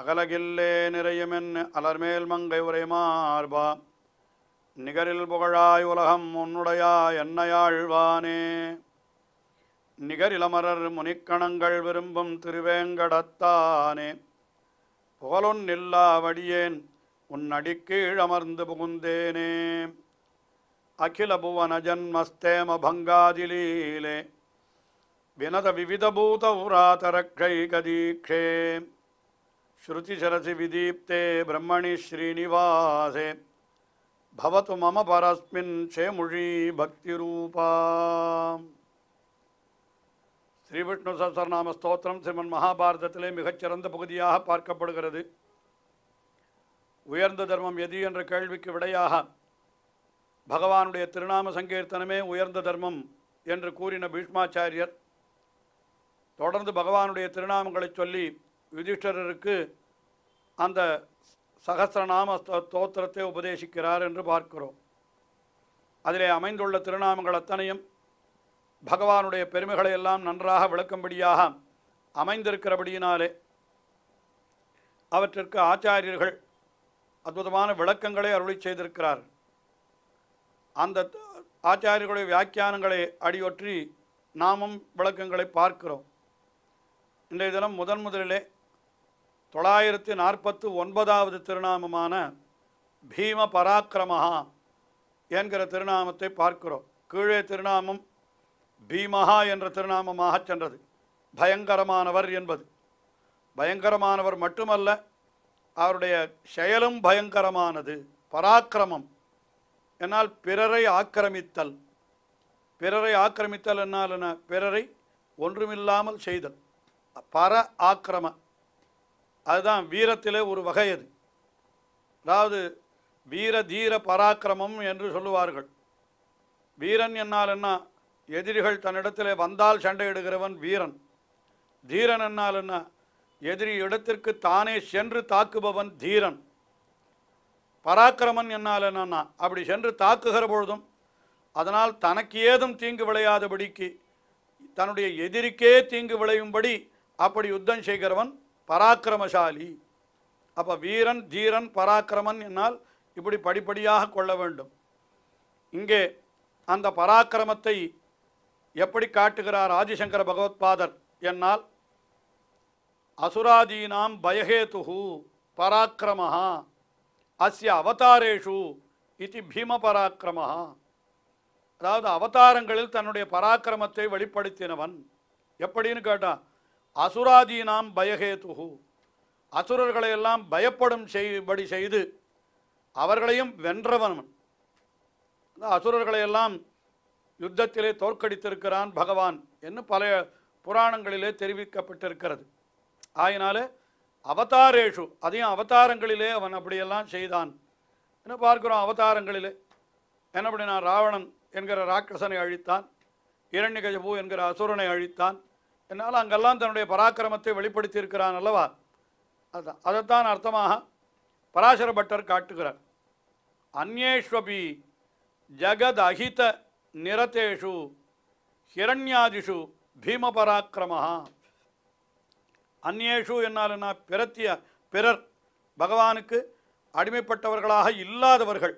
அகலகில்லே நிறையுமென் அலர்மேல் மங்கை உரைமார்பா நிகரில் புகழாய் உலகம் உன்னுடையா என்னையாழ்வானே நிகரிலமரர் முனிக்கணங்கள் விரும்பும் திருவேங்கடத்தானே புகழொன் இல்லா வடியேன் உன் அடிக்கீழ் அமர்ந்து புகுந்தேனே அகில புவன ஜன்மஸ்தேம பங்காதிலீலே வினத விவித பூத உராதரக்ஷை கதீக்ஷேம் ஸ்ருதிசரசி விதீப்தே பிரம்மணி ஸ்ரீனிவாசே பவத்து மம பரஸ்மின் சேமுழி பக்தி ரூபா ஸ்ரீவிஷ்ணு சஹசரநாம ஸ்தோத்திரம் ஸ்ரீமன் மகாபாரதத்திலே மிகச்சிறந்த பகுதியாக பார்க்கப்படுகிறது உயர்ந்த தர்மம் எது என்ற கேள்விக்கு விடையாக பகவானுடைய திருநாம சங்கீர்த்தனமே உயர்ந்த தர்மம் என்று கூறின பீஷ்மாச்சாரியர் தொடர்ந்து பகவானுடைய திருநாமங்களை சொல்லி யுதிஷ்டரருக்கு அந்த சகசிரநாம ஸ்தோத்திரத்தை உபதேசிக்கிறார் என்று பார்க்கிறோம் அதிலே அமைந்துள்ள திருநாமங்கள் அத்தனையும் பகவானுடைய பெருமைகளை எல்லாம் நன்றாக விளக்கும்படியாக அமைந்திருக்கிறபடியினாலே அவற்றிற்கு ஆச்சாரியர்கள் அற்புதமான விளக்கங்களை அருளி செய்திருக்கிறார் அந்த ஆச்சாரியர்களுடைய வியாக்கியானங்களை அடியொற்றி நாமும் விளக்கங்களை பார்க்கிறோம் இன்றைய தினம் முதன் முதலிலே தொள்ளாயிரத்தி நாற்பத்து ஒன்பதாவது திருநாமமான பீம பராக்கிரமஹா என்கிற திருநாமத்தை பார்க்கிறோம் கீழே திருநாமம் பீமஹா என்ற திருநாமமாக சென்றது பயங்கரமானவர் என்பது பயங்கரமானவர் மட்டுமல்ல அவருடைய செயலும் பயங்கரமானது பராக்கிரமம் என்னால் பிறரை ஆக்கிரமித்தல் பிறரை ஆக்கிரமித்தல் என்னால் என பிறரை ஒன்றுமில்லாமல் செய்தல் பர ஆக்கிரம அதுதான் வீரத்திலே ஒரு வகை அது அதாவது வீர தீர பராக்கிரமம் என்று சொல்லுவார்கள் வீரன் என்னால் என்ன எதிரிகள் தன்னிடத்திலே வந்தால் சண்டையிடுகிறவன் வீரன் தீரன் என்னால் என்ன எதிரி இடத்திற்கு தானே சென்று தாக்குபவன் தீரன் பராக்கிரமன் என்னால் என்னன்னா அப்படி சென்று தாக்குகிற பொழுதும் அதனால் தனக்கு ஏதும் தீங்கு விளையாதபடிக்கு தன்னுடைய எதிரிக்கே தீங்கு விளையும்படி அப்படி யுத்தம் செய்கிறவன் பராக்கிரமசாலி அப்போ வீரன் தீரன் பராக்கிரமன் என்னால் இப்படி படிப்படியாக கொள்ள வேண்டும் இங்கே அந்த பராக்கிரமத்தை எப்படி காட்டுகிறார் ஆதிசங்கர பகவத்பாதர் என்னால் அசுராதீனாம் பயஹேத்து பராக்கிரமா அஸ்ய அவதாரேஷு இது பீம பராக்கிரமா அதாவது அவதாரங்களில் தன்னுடைய பராக்கிரமத்தை வெளிப்படுத்தினவன் எப்படின்னு கேட்டான் அசுராதீனாம் பயகேதுகு அசுரர்களையெல்லாம் பயப்படும் செய்படி செய்து அவர்களையும் வென்றவன் அசுரர்களையெல்லாம் யுத்தத்திலே தோற்கடித்திருக்கிறான் பகவான் என்று பல புராணங்களிலே தெரிவிக்கப்பட்டிருக்கிறது ஆயினாலே அவதாரேஷு அதையும் அவதாரங்களிலே அவன் அப்படியெல்லாம் செய்தான் என்ன பார்க்கிறோம் அவதாரங்களிலே என்ன அப்படின்னா ராவணன் என்கிற ராட்சசனை அழித்தான் இரண்யகஜபு என்கிற அசுரனை அழித்தான் என்னால் அங்கெல்லாம் தன்னுடைய பராக்கிரமத்தை வெளிப்படுத்தி இருக்கிறான் அல்லவா அதுதான் அதைத்தான் அர்த்தமாக பராசர பட்டர் காட்டுகிறார் அந்நேஷ்வபி ஜகத் அகித நிறத்தேஷு ஹிரண்யாதிஷு பீம பராக்கிரமா அந்நேஷு என்னால் என்ன பிறத்திய பிறர் பகவானுக்கு அடிமைப்பட்டவர்களாக இல்லாதவர்கள்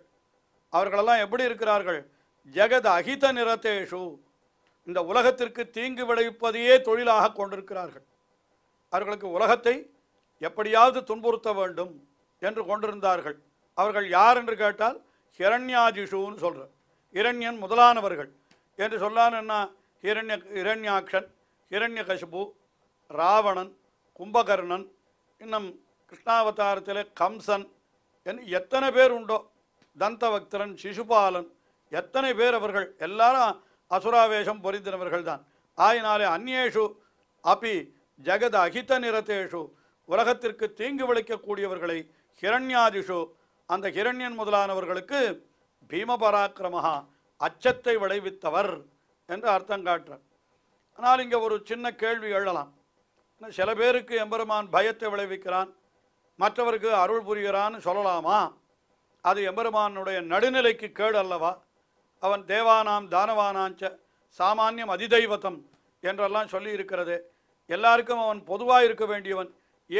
அவர்களெல்லாம் எப்படி இருக்கிறார்கள் ஜெகத் அகித நிறத்தேஷு இந்த உலகத்திற்கு தீங்கு விளைவிப்பதையே தொழிலாக கொண்டிருக்கிறார்கள் அவர்களுக்கு உலகத்தை எப்படியாவது துன்புறுத்த வேண்டும் என்று கொண்டிருந்தார்கள் அவர்கள் யார் என்று கேட்டால் ஹிரண்யாதிஷுன்னு சொல்கிறார் இரண்யன் முதலானவர்கள் என்று என்ன ஹிரண்ய ஹிரண்யாக்ஷன் ஹிரண்ய கசிபு ராவணன் கும்பகர்ணன் இன்னும் கிருஷ்ணாவதாரத்தில் கம்சன் என்று எத்தனை பேர் உண்டோ தந்தவக்தரன் சிசுபாலன் எத்தனை பேர் அவர்கள் எல்லாரும் அசுராவேஷம் பொறிந்தவர்கள் தான் ஆயினாலே அந்நேஷு அப்பி ஜகத அகித நிறத்தேஷு உலகத்திற்கு தீங்கு விளைக்கக்கூடியவர்களை ஹிரண்யாதிஷு அந்த ஹிரண்யன் முதலானவர்களுக்கு பீமபராக்கிரமகா அச்சத்தை விளைவித்தவர் என்று அர்த்தம் காட்டுறார் ஆனால் இங்கே ஒரு சின்ன கேள்வி எழலாம் சில பேருக்கு எம்பெருமான் பயத்தை விளைவிக்கிறான் மற்றவருக்கு அருள் புரிகிறான்னு சொல்லலாமா அது எம்பெருமானுடைய நடுநிலைக்கு கேடு அல்லவா அவன் தேவானாம் தானவானாஞ்ச சாமானியம் அதிதெய்வத்தம் என்றெல்லாம் சொல்லி இருக்கிறது எல்லாருக்கும் அவன் பொதுவாக இருக்க வேண்டியவன்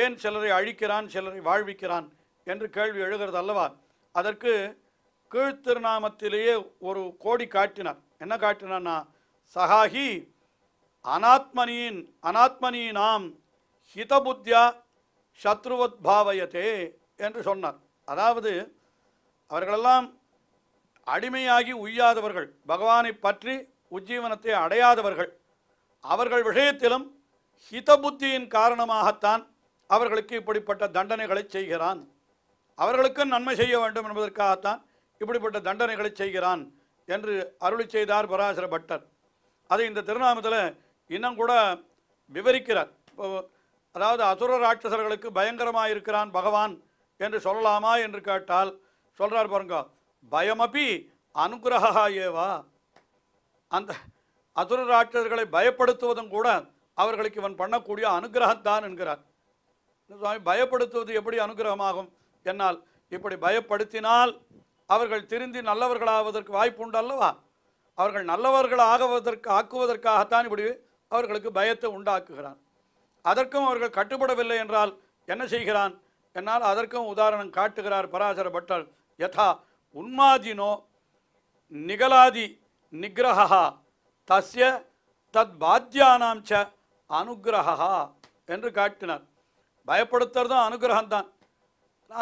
ஏன் சிலரை அழிக்கிறான் சிலரை வாழ்விக்கிறான் என்று கேள்வி எழுகிறது அல்லவா அதற்கு கீழ்த்திருநாமத்திலேயே ஒரு கோடி காட்டினார் என்ன காட்டினான்னா சஹாஹி அனாத்மனியின் அனாத்மனீனாம் ஹிதபுத்தியா சத்ருவத் பாவயத்தே என்று சொன்னார் அதாவது அவர்களெல்லாம் அடிமையாகி உய்யாதவர்கள் பகவானை பற்றி உஜ்ஜீவனத்தை அடையாதவர்கள் அவர்கள் விஷயத்திலும் ஹிதபுத்தியின் காரணமாகத்தான் அவர்களுக்கு இப்படிப்பட்ட தண்டனைகளை செய்கிறான் அவர்களுக்கு நன்மை செய்ய வேண்டும் என்பதற்காகத்தான் இப்படிப்பட்ட தண்டனைகளை செய்கிறான் என்று அருளி செய்தார் பராசர பட்டர் அதை இந்த திருநாமத்தில் இன்னும் கூட விவரிக்கிறார் அதாவது அசுர ராட்சசர்களுக்கு பயங்கரமாக இருக்கிறான் பகவான் என்று சொல்லலாமா என்று கேட்டால் சொல்கிறார் பாருங்க பயமபி அனுகிரகா ஏவா அந்த அதுரராட்சர்களை பயப்படுத்துவதும் கூட அவர்களுக்கு இவன் பண்ணக்கூடிய அனுகிரகத்தான் என்கிறார் சுவாமி பயப்படுத்துவது எப்படி அனுகிரகமாகும் என்னால் இப்படி பயப்படுத்தினால் அவர்கள் திருந்தி நல்லவர்களாவதற்கு வாய்ப்பு உண்டு அல்லவா அவர்கள் நல்லவர்கள் ஆகுவதற்கு ஆக்குவதற்காகத்தான் இப்படி அவர்களுக்கு பயத்தை உண்டாக்குகிறான் அதற்கும் அவர்கள் கட்டுப்படவில்லை என்றால் என்ன செய்கிறான் என்னால் அதற்கும் உதாரணம் காட்டுகிறார் பராசர பட்டர் யதா உன்மாதினோ நிகலாதி நிகிரகா தஸ்ய தத் பாத்தியானாம் ச அனுகிரகா என்று காட்டினார் பயப்படுத்துறதும் அனுகிரகம் தான்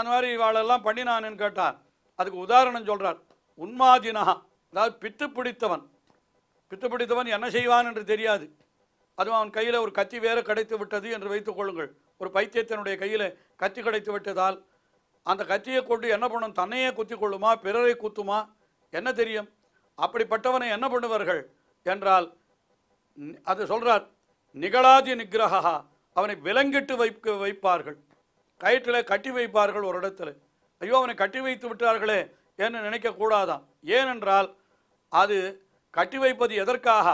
அந்த மாதிரி இவாளெல்லாம் பண்ணினான்னு கேட்டார் அதுக்கு உதாரணம் சொல்கிறார் உன்மாதினா அதாவது பித்து பிடித்தவன் பித்து பிடித்தவன் என்ன செய்வான் என்று தெரியாது அதுவும் அவன் கையில் ஒரு கத்தி வேறு கிடைத்து விட்டது என்று வைத்துக் கொள்ளுங்கள் ஒரு பைத்தியத்தினுடைய கையில் கத்தி கிடைத்து விட்டதால் அந்த கத்தியை கொண்டு என்ன பண்ணும் தன்னையே குத்தி கொள்ளுமா பிறரை குத்துமா என்ன தெரியும் அப்படிப்பட்டவனை என்ன பண்ணுவார்கள் என்றால் அது சொல்கிறார் நிகழாதி நிகிரகா அவனை விலங்கிட்டு வைக்க வைப்பார்கள் கயிற்றில் கட்டி வைப்பார்கள் ஒரு இடத்துல ஐயோ அவனை கட்டி வைத்து விட்டார்களே என்று நினைக்கக்கூடாதான் ஏனென்றால் அது கட்டி வைப்பது எதற்காக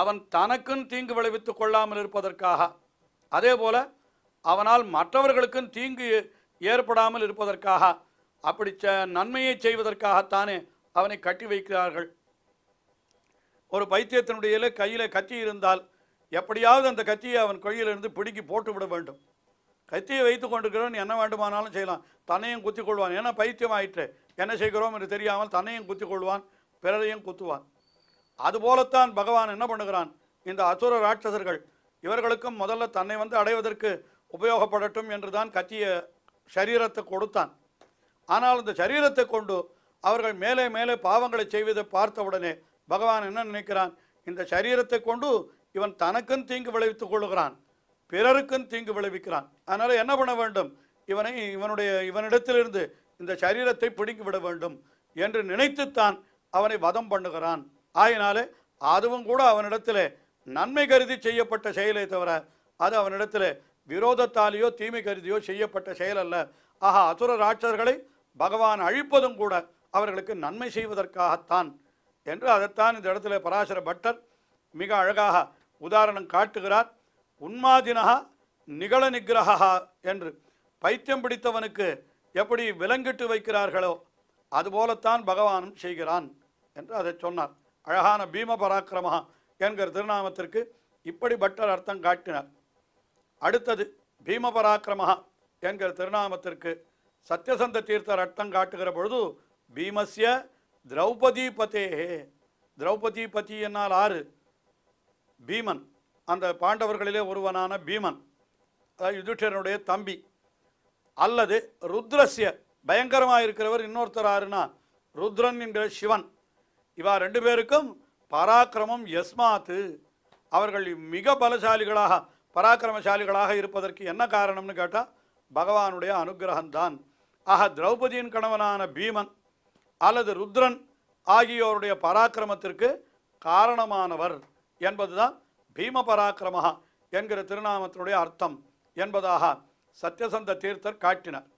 அவன் தனக்கும் தீங்கு விளைவித்து கொள்ளாமல் இருப்பதற்காக அதே போல் அவனால் மற்றவர்களுக்கும் தீங்கு ஏற்படாமல் இருப்பதற்காக அப்படி நன்மையை செய்வதற்காகத்தானே அவனை கட்டி வைக்கிறார்கள் ஒரு பைத்தியத்தினுடைய கையில் கத்தி இருந்தால் எப்படியாவது அந்த கத்தியை அவன் கொய்யிலிருந்து பிடிக்கி போட்டு விட வேண்டும் கத்தியை வைத்து கொண்டிருக்கிறவன் என்ன வேண்டுமானாலும் செய்யலாம் தன்னையும் குத்திக் கொள்வான் ஏன்னா பைத்தியம் ஆயிற்று என்ன செய்கிறோம் என்று தெரியாமல் தன்னையும் குத்தி கொள்வான் பிறரையும் குத்துவான் அதுபோலத்தான் பகவான் என்ன பண்ணுகிறான் இந்த அசுர ராட்சசர்கள் இவர்களுக்கும் முதல்ல தன்னை வந்து அடைவதற்கு உபயோகப்படட்டும் என்று தான் கத்தியை சரீரத்தை கொடுத்தான் ஆனால் அந்த சரீரத்தை கொண்டு அவர்கள் மேலே மேலே பாவங்களை செய்வதை பார்த்தவுடனே பகவான் என்ன நினைக்கிறான் இந்த சரீரத்தை கொண்டு இவன் தனக்கும் தீங்கு விளைவித்துக் கொள்கிறான் பிறருக்கும் தீங்கு விளைவிக்கிறான் அதனால் என்ன பண்ண வேண்டும் இவனை இவனுடைய இவனிடத்திலிருந்து இந்த சரீரத்தை பிடுங்கி விட வேண்டும் என்று நினைத்துத்தான் அவனை வதம் பண்ணுகிறான் ஆயினாலே அதுவும் கூட அவனிடத்தில் நன்மை கருதி செய்யப்பட்ட செயலை தவிர அது அவனிடத்தில் விரோதத்தாலேயோ தீமை கருதியோ செய்யப்பட்ட செயல் அல்ல ஆஹா அசுர ராட்சர்களை பகவான் அழிப்பதும் கூட அவர்களுக்கு நன்மை செய்வதற்காகத்தான் என்று அதைத்தான் இந்த இடத்துல பராசர பட்டர் மிக அழகாக உதாரணம் காட்டுகிறார் உன்மாதினா நிகழ நிகிரகா என்று பைத்தியம் பிடித்தவனுக்கு எப்படி விலங்கிட்டு வைக்கிறார்களோ அதுபோலத்தான் பகவானும் செய்கிறான் என்று அதை சொன்னார் அழகான பீம பராக்கிரமா என்கிற திருநாமத்திற்கு இப்படி பட்டர் அர்த்தம் காட்டினார் அடுத்தது பீமபராக்கிரமகா என்கிற திருநாமத்திற்கு சத்யசந்த தீர்த்த ரத்தம் காட்டுகிற பொழுது பீமஸ்ய திரௌபதி பதேஹே திரௌபதி பதி என்னால் ஆறு பீமன் அந்த பாண்டவர்களிலே ஒருவனான பீமன் அதாவது யுதிஷ்டரனுடைய தம்பி அல்லது ருத்ரஸ்ய பயங்கரமாக இருக்கிறவர் இன்னொருத்தர் ஆறுனா ருத்ரன் என்கிற சிவன் இவா ரெண்டு பேருக்கும் பராக்கிரமம் எஸ்மாத்து அவர்கள் மிக பலசாலிகளாக பராக்கிரமசாலிகளாக இருப்பதற்கு என்ன காரணம்னு கேட்டால் பகவானுடைய அனுகிரகம்தான் ஆக திரௌபதியின் கணவனான பீமன் அல்லது ருத்ரன் ஆகியோருடைய பராக்கிரமத்திற்கு காரணமானவர் என்பதுதான் பீம பராக்கிரமா என்கிற திருநாமத்தினுடைய அர்த்தம் என்பதாக சத்யசந்த தீர்த்தர் காட்டினார்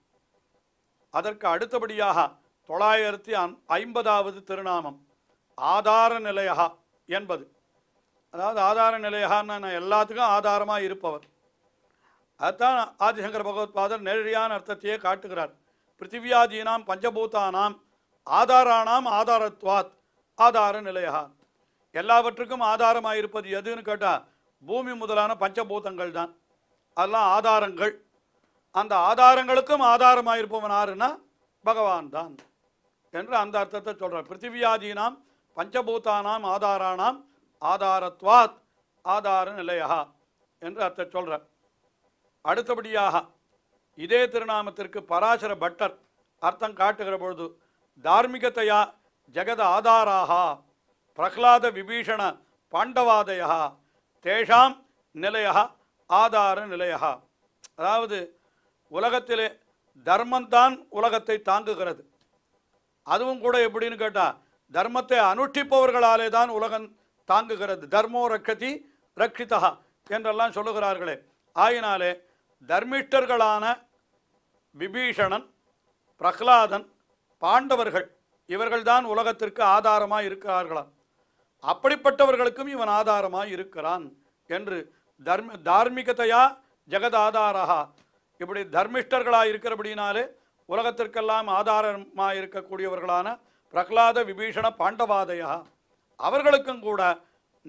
அதற்கு அடுத்தபடியாக தொள்ளாயிரத்தி ஐம்பதாவது திருநாமம் ஆதார நிலையா என்பது அதாவது ஆதார நிலையான நான் எல்லாத்துக்கும் ஆதாரமாக இருப்பவர் அதுதான் ஆதிசங்கர் பாதர் நேரடியான அர்த்தத்தையே காட்டுகிறார் பிருத்திவியாதீனாம் பஞ்சபூதானாம் ஆதாரானாம் ஆதாரத்வாத் ஆதார நிலையா எல்லாவற்றுக்கும் ஆதாரமாக இருப்பது எதுன்னு கேட்டால் பூமி முதலான பஞ்சபூதங்கள் தான் அதெல்லாம் ஆதாரங்கள் அந்த ஆதாரங்களுக்கும் ஆதாரமாக இருப்பவன் ஆறுன்னா பகவான் தான் என்று அந்த அர்த்தத்தை சொல்கிறார் பிருத்திவியாதீனாம் பஞ்சபூதானாம் ஆதாரானாம் ஆதாரத்வாத் ஆதார நிலையா என்று அர்த்த சொல்கிறார் அடுத்தபடியாக இதே திருநாமத்திற்கு பராசர பட்டர் அர்த்தம் காட்டுகிற பொழுது தார்மிகத்தையா ஜெகத ஆதாராகா பிரகலாத விபீஷண பாண்டவாதயா தேஷாம் நிலையா ஆதார நிலையா அதாவது உலகத்திலே தர்மந்தான் உலகத்தை தாங்குகிறது அதுவும் கூட எப்படின்னு கேட்டால் தர்மத்தை அனுஷ்டிப்பவர்களாலே தான் உலகம் தாங்குகிறது தர்மோ ரக்கதி ரக்ஷிதா என்றெல்லாம் சொல்லுகிறார்களே ஆயினாலே தர்மிஷ்டர்களான விபீஷணன் பிரகலாதன் பாண்டவர்கள் இவர்கள்தான் உலகத்திற்கு ஆதாரமாக இருக்கிறார்களாம் அப்படிப்பட்டவர்களுக்கும் இவன் ஆதாரமாக இருக்கிறான் என்று தர்ம தார்மிகதையா ஜெகதாதாரா இப்படி தர்மிஷ்டர்களாக இருக்கிறபடினாலே உலகத்திற்கெல்லாம் ஆதாரமாக இருக்கக்கூடியவர்களான பிரகலாத விபீஷண பாண்டவாதையா அவர்களுக்கும் கூட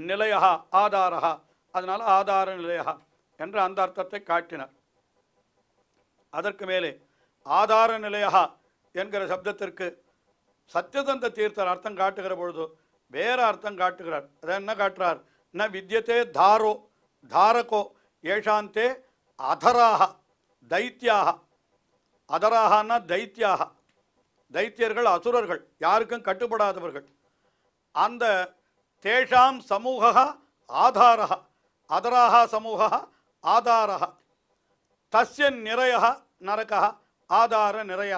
நிலையா ஆதாரா அதனால் ஆதார நிலையா என்ற அந்த அர்த்தத்தை காட்டினார் அதற்கு மேலே ஆதார நிலையா என்கிற சப்தத்திற்கு சத்தியதந்த தீர்த்தர் அர்த்தம் காட்டுகிற பொழுது வேறு அர்த்தம் காட்டுகிறார் அதை என்ன காட்டுறார் ந வித்தியத்தே தாரோ தாரகோ ஏஷாந்தே அதராக தைத்தியாக அதராகனா தைத்தியாக தைத்தியர்கள் அசுரர்கள் யாருக்கும் கட்டுப்படாதவர்கள் அந்த தேஷாம் சமூக ஆதார அதராக சமூக ஆதார தஸ்ய நிறைய நரக ஆதார நிறைய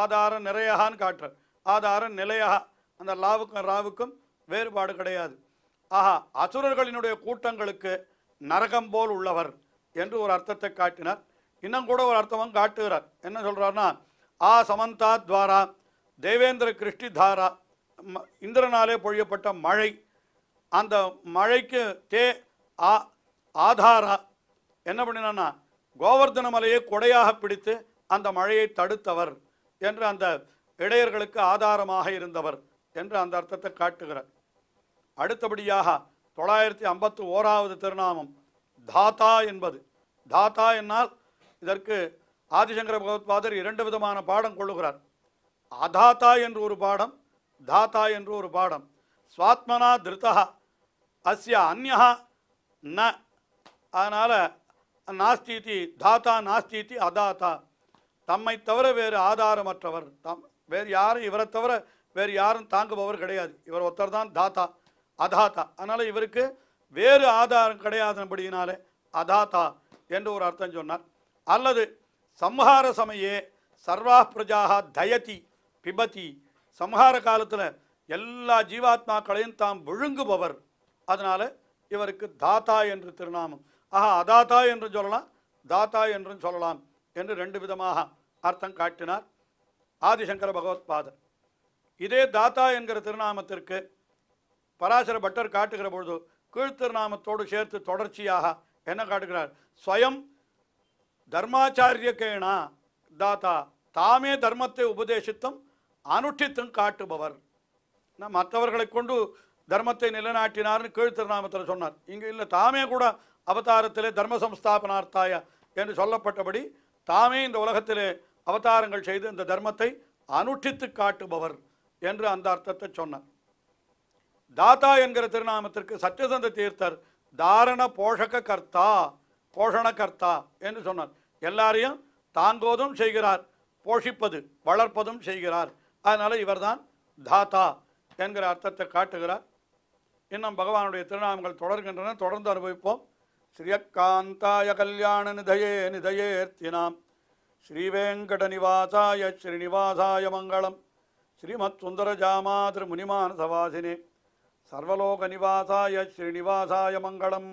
ஆதார நிறையான்னு காட்டுற ஆதார நிலையா அந்த லாவுக்கும் ராவுக்கும் வேறுபாடு கிடையாது ஆஹா அசுரர்களினுடைய கூட்டங்களுக்கு நரகம் போல் உள்ளவர் என்று ஒரு அர்த்தத்தை காட்டினார் இன்னும் கூட ஒரு அர்த்தமும் காட்டுகிறார் என்ன சொல்கிறார்னா ஆ சமந்தா துவாரா தேவேந்திர கிருஷ்டி தாரா இந்திரனாலே பொழியப்பட்ட மழை அந்த மழைக்கு தே ஆ ஆதாரா என்ன பண்ணினான்னா கோவர்தன மலையை கொடையாக பிடித்து அந்த மழையை தடுத்தவர் என்று அந்த இடையர்களுக்கு ஆதாரமாக இருந்தவர் என்று அந்த அர்த்தத்தை காட்டுகிறார் அடுத்தபடியாக தொள்ளாயிரத்தி ஐம்பத்து ஓராவது திருநாமம் தாத்தா என்பது தாத்தா என்னால் இதற்கு ஆதிசங்கர பகவத்பாதர் இரண்டு விதமான பாடம் கொள்ளுகிறார் அதாத்தா என்று ஒரு பாடம் தாத்தா என்று ஒரு பாடம் ஸ்வாத்மனா திருத்தா அஸ்ய அந்யா ந அதனால் நாஸ்தீதி தாத்தா நாஸ்தீதி அதாத்தா தம்மை தவிர வேறு ஆதாரமற்றவர் தம் வேறு யாரும் இவரை தவிர வேறு யாரும் தாங்குபவர் கிடையாது இவர் ஒருத்தர் தான் தாத்தா அதாத்தா அதனால் இவருக்கு வேறு ஆதாரம் கிடையாதுபடியினாலே அதாத்தா என்று ஒரு அர்த்தம் சொன்னார் அல்லது சம்ஹார சமயே சர்வா பிரஜாக தயதி பிபதி சம்ஹார காலத்தில் எல்லா ஜீவாத்மாக்களையும் தாம் விழுங்குபவர் அதனால் இவருக்கு தாத்தா என்று திருநாமம் ஆஹா அதாத்தா என்று சொல்லலாம் தாத்தா என்றும் சொல்லலாம் என்று ரெண்டு விதமாக அர்த்தம் காட்டினார் ஆதிசங்கர பகவத்பாதர் இதே தாத்தா என்கிற திருநாமத்திற்கு பராசர பட்டர் காட்டுகிற பொழுது கீழ்த்திருநாமத்தோடு சேர்த்து தொடர்ச்சியாக என்ன காட்டுகிறார் ஸ்வயம் தர்மாச்சாரியக்கேனா தாத்தா தாமே தர்மத்தை உபதேசித்தும் அனுஷ்டித்தும் காட்டுபவர் நான் மற்றவர்களை கொண்டு தர்மத்தை நிலைநாட்டினார்னு கீழ்த்திருநாமத்தில் சொன்னார் இங்கே இல்லை தாமே கூட அவதாரத்திலே தர்ம சம்ஸ்தாபனார்த்தாய என்று சொல்லப்பட்டபடி தாமே இந்த உலகத்திலே அவதாரங்கள் செய்து இந்த தர்மத்தை அனுஷ்டித்து காட்டுபவர் என்று அந்த அர்த்தத்தை சொன்னார் தாத்தா என்கிற திருநாமத்திற்கு சத்தியசந்த தீர்த்தர் தாரண போஷக கர்த்தா போஷண கர்த்தா என்று சொன்னார் எல்லாரையும் தாங்கோதும் செய்கிறார் போஷிப்பது வளர்ப்பதும் செய்கிறார் அதனால் இவர் தான் தாத்தா என்கிற அர்த்தத்தை காட்டுகிறார் இன்னும் பகவானுடைய திருநாமங்கள் தொடர்கின்றன தொடர்ந்து அனுபவிப்போம் ஸ்ரீயக்காந்தாய கல்யாண நிதயே நிதயேர்த்தினாம் ஸ்ரீவேங்கட நிவாசாய ஸ்ரீனிவாசாய மங்களம் ஸ்ரீமத் சுந்தர ஜாமா திரு முனிமானசவாசினே சர்வலோக நிவாசாய ஸ்ரீனிவாசாய மங்களம்